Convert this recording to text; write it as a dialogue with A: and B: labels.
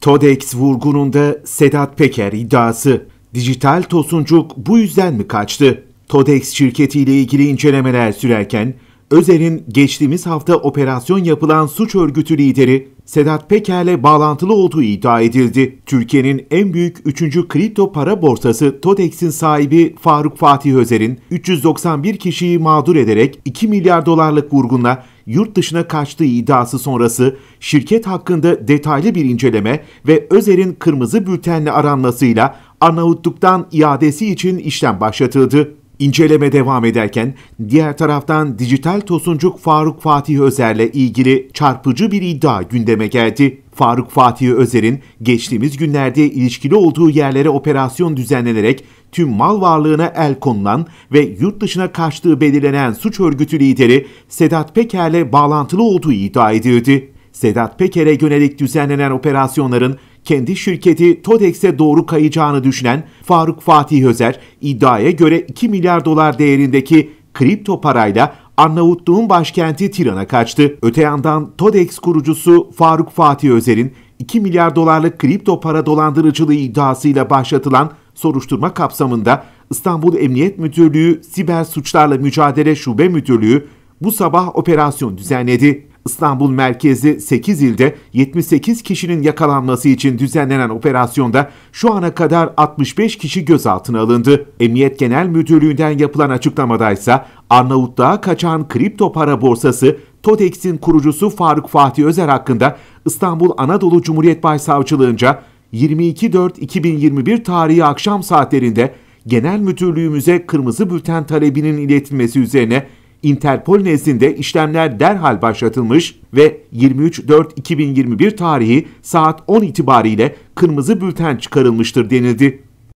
A: Todex vurgununda Sedat Peker iddiası. Dijital Tosuncuk bu yüzden mi kaçtı? Todex şirketiyle ilgili incelemeler sürerken Özer'in geçtiğimiz hafta operasyon yapılan suç örgütü lideri Sedat Peker'le bağlantılı olduğu iddia edildi. Türkiye'nin en büyük 3. kripto para borsası Todex'in sahibi Faruk Fatih Özer'in 391 kişiyi mağdur ederek 2 milyar dolarlık vurgunla yurt dışına kaçtığı iddiası sonrası şirket hakkında detaylı bir inceleme ve Özer'in kırmızı bültenle aranmasıyla Arnavutluk'tan iadesi için işlem başlatıldı. İnceleme devam ederken diğer taraftan dijital tosuncuk Faruk Fatih Özer'le ilgili çarpıcı bir iddia gündeme geldi. Faruk Fatih Özer'in geçtiğimiz günlerde ilişkili olduğu yerlere operasyon düzenlenerek tüm mal varlığına el konulan ve yurt dışına kaçtığı belirlenen suç örgütü lideri Sedat Peker'le bağlantılı olduğu iddia edildi. Sedat Peker'e yönelik düzenlenen operasyonların kendi şirketi Todex'e doğru kayacağını düşünen Faruk Fatih Özer iddiaya göre 2 milyar dolar değerindeki kripto parayla Arnavutluğun başkenti Tiran'a kaçtı. Öte yandan Todex kurucusu Faruk Fatih Özer'in 2 milyar dolarlık kripto para dolandırıcılığı iddiasıyla başlatılan soruşturma kapsamında İstanbul Emniyet Müdürlüğü Siber Suçlarla Mücadele Şube Müdürlüğü bu sabah operasyon düzenledi. İstanbul merkezi 8 ilde 78 kişinin yakalanması için düzenlenen operasyonda şu ana kadar 65 kişi gözaltına alındı. Emniyet Genel Müdürlüğü'nden yapılan açıklamada ise Arnavutluğa kaçan kripto para borsası Totex'in kurucusu Faruk Fatih Özer hakkında İstanbul Anadolu Cumhuriyet Başsavcılığınca 22.4.2021 tarihi akşam saatlerinde genel müdürlüğümüze kırmızı bülten talebinin iletilmesi üzerine Interpol nezdinde işlemler derhal başlatılmış ve 23.04.2021 tarihi saat 10 itibariyle kırmızı bülten çıkarılmıştır denildi.